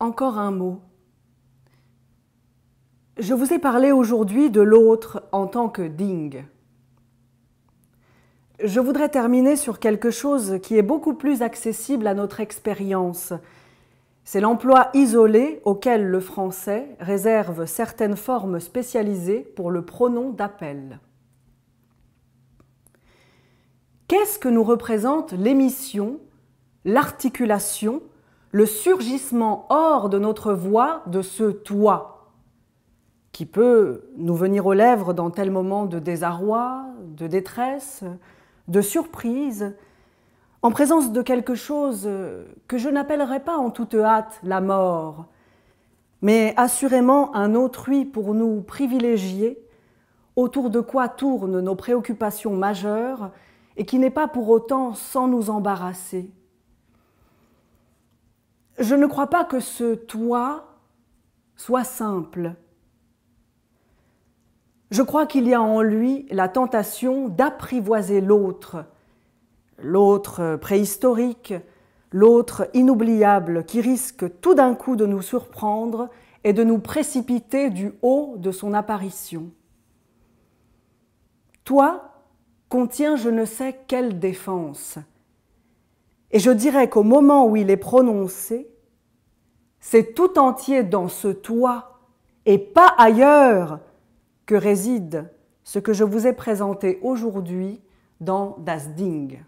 Encore un mot. Je vous ai parlé aujourd'hui de l'autre en tant que ding. Je voudrais terminer sur quelque chose qui est beaucoup plus accessible à notre expérience. C'est l'emploi isolé auquel le français réserve certaines formes spécialisées pour le pronom d'appel. Qu'est-ce que nous représente l'émission, l'articulation le surgissement hors de notre voie de ce toi qui peut nous venir aux lèvres dans tel moment de désarroi, de détresse, de surprise, en présence de quelque chose que je n'appellerai pas en toute hâte la mort, mais assurément un autrui pour nous privilégier, autour de quoi tournent nos préoccupations majeures et qui n'est pas pour autant sans nous embarrasser je ne crois pas que ce toi soit simple. Je crois qu'il y a en lui la tentation d'apprivoiser l'autre, l'autre préhistorique, l'autre inoubliable qui risque tout d'un coup de nous surprendre et de nous précipiter du haut de son apparition. Toi contient je ne sais quelle défense. Et je dirais qu'au moment où il est prononcé, c'est tout entier dans ce toi et pas ailleurs que réside ce que je vous ai présenté aujourd'hui dans Das Ding.